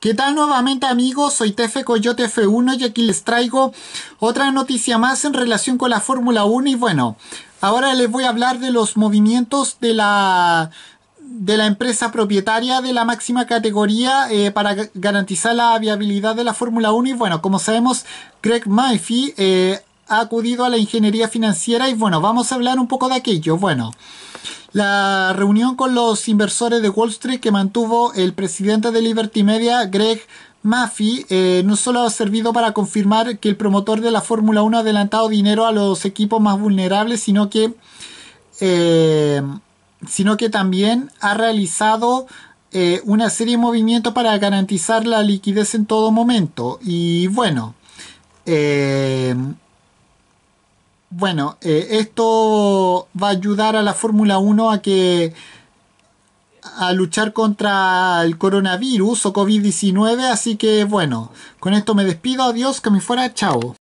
¿Qué tal nuevamente amigos? Soy Tefe Coyote F1 y aquí les traigo otra noticia más en relación con la Fórmula 1 y bueno, ahora les voy a hablar de los movimientos de la de la empresa propietaria de la máxima categoría eh, para garantizar la viabilidad de la Fórmula 1 y bueno, como sabemos, Greg Maifi eh, ha acudido a la ingeniería financiera y bueno, vamos a hablar un poco de aquello. Bueno, la reunión con los inversores de Wall Street que mantuvo el presidente de Liberty Media, Greg Maffey, eh, no solo ha servido para confirmar que el promotor de la Fórmula 1 ha adelantado dinero a los equipos más vulnerables, sino que, eh, sino que también ha realizado eh, una serie de movimientos para garantizar la liquidez en todo momento. Y bueno, bueno, eh, esto va a ayudar a la Fórmula 1 a que a luchar contra el coronavirus o COVID-19, así que bueno, con esto me despido, adiós, que me fuera, chao.